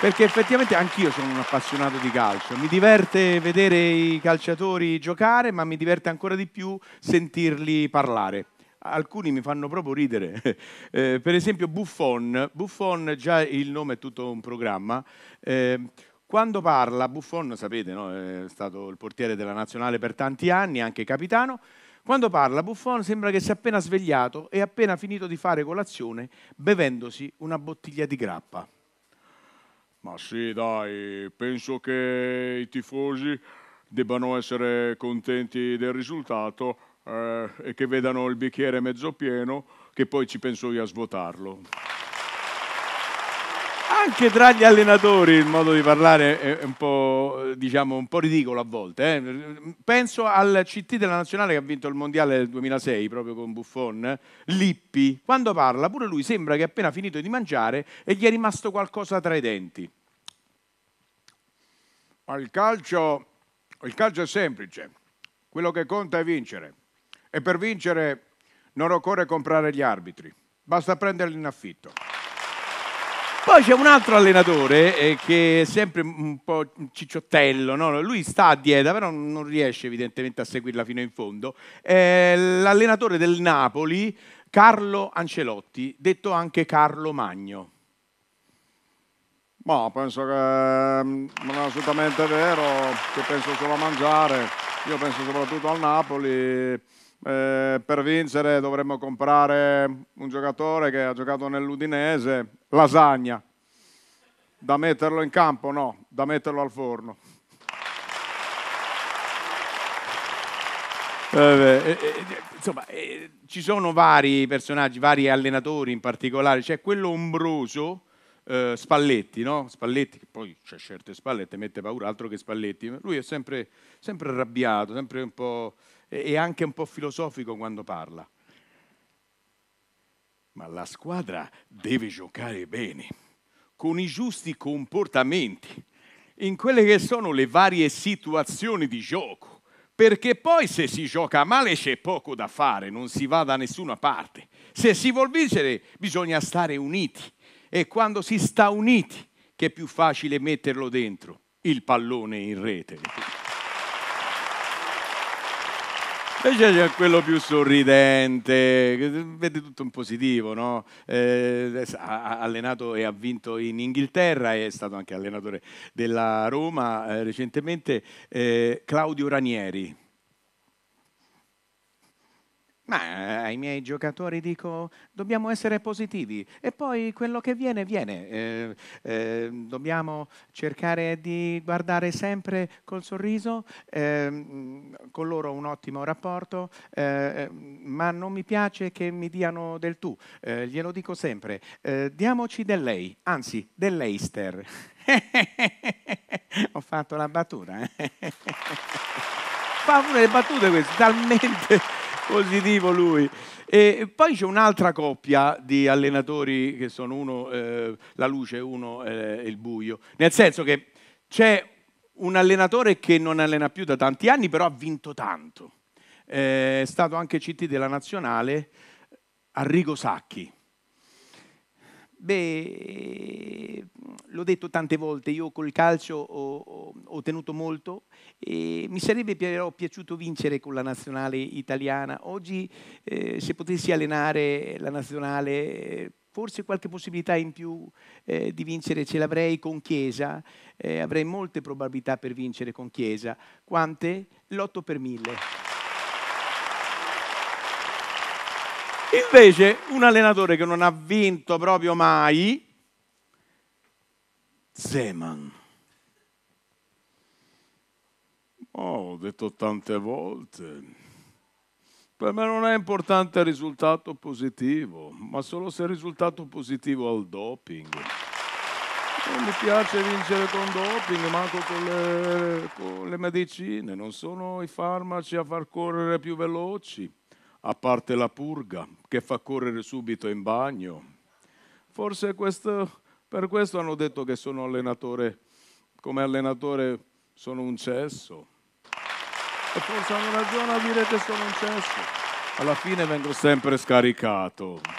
Perché effettivamente anch'io sono un appassionato di calcio, mi diverte vedere i calciatori giocare, ma mi diverte ancora di più sentirli parlare alcuni mi fanno proprio ridere. Eh, per esempio Buffon, Buffon già il nome è tutto un programma. Eh, quando parla, Buffon sapete, no? è stato il portiere della nazionale per tanti anni, anche capitano, quando parla Buffon sembra che sia appena svegliato e appena finito di fare colazione bevendosi una bottiglia di grappa. Ma sì, dai, penso che i tifosi debbano essere contenti del risultato eh, e che vedano il bicchiere mezzo pieno, che poi ci penso io a svuotarlo anche tra gli allenatori il modo di parlare è un po', diciamo, un po ridicolo a volte. Eh? Penso al CT della Nazionale che ha vinto il Mondiale del 2006 proprio con Buffon, Lippi, quando parla pure lui sembra che ha appena finito di mangiare e gli è rimasto qualcosa tra i denti. Ma il calcio, il calcio è semplice, quello che conta è vincere e per vincere non occorre comprare gli arbitri, basta prenderli in affitto. Poi c'è un altro allenatore eh, che è sempre un po' cicciottello, no? lui sta a dieta però non riesce evidentemente a seguirla fino in fondo, è l'allenatore del Napoli Carlo Ancelotti, detto anche Carlo Magno. Ma penso che mm, non è assolutamente vero, che penso solo a mangiare, io penso soprattutto al Napoli eh, per vincere dovremmo comprare un giocatore che ha giocato nell'Udinese, lasagna, da metterlo in campo no, da metterlo al forno. Eh, eh, eh, insomma, eh, ci sono vari personaggi, vari allenatori in particolare, c'è quello ombroso, eh, Spalletti, no? Spalletti, che poi c'è certe spallette, mette paura altro che Spalletti, lui è sempre, sempre arrabbiato, sempre un po' e anche un po' filosofico quando parla. Ma la squadra deve giocare bene, con i giusti comportamenti, in quelle che sono le varie situazioni di gioco, perché poi se si gioca male c'è poco da fare, non si va da nessuna parte. Se si vuol vincere bisogna stare uniti e quando si sta uniti che è più facile metterlo dentro, il pallone in rete. Invece c'è quello più sorridente, vede tutto in positivo, no? eh, ha allenato e ha vinto in Inghilterra, è stato anche allenatore della Roma eh, recentemente, eh, Claudio Ranieri. Ma eh, ai miei giocatori dico, dobbiamo essere positivi e poi quello che viene, viene. Eh, eh, dobbiamo cercare di guardare sempre col sorriso, eh, con loro un ottimo rapporto, eh, ehm, ma non mi piace che mi diano del tu, eh, glielo dico sempre, diamoci del lei, anzi dell'Eister. Ho fatto la battuta. Fa pure le battute queste, talmente positivo lui. E poi c'è un'altra coppia di allenatori che sono uno eh, la luce e uno eh, il buio. Nel senso che c'è un allenatore che non allena più da tanti anni, però ha vinto tanto. Eh, è stato anche CT della nazionale, Arrigo Sacchi. Beh, l'ho detto tante volte, io col calcio ho, ottenuto molto e mi sarebbe però piaciuto vincere con la nazionale italiana. Oggi eh, se potessi allenare la nazionale forse qualche possibilità in più eh, di vincere ce l'avrei con Chiesa, eh, avrei molte probabilità per vincere con Chiesa. Quante? Lotto per mille. Invece un allenatore che non ha vinto proprio mai, Zeman. Oh, ho detto tante volte. Per me non è importante il risultato positivo, ma solo se il risultato positivo al doping. Non mi piace vincere con doping, manco con le, con le medicine. Non sono i farmaci a far correre più veloci, a parte la purga, che fa correre subito in bagno. Forse questo, per questo hanno detto che sono allenatore, come allenatore sono un cesso e forse hanno ragione a dire che sono un cesso. Alla fine vengo sempre scaricato.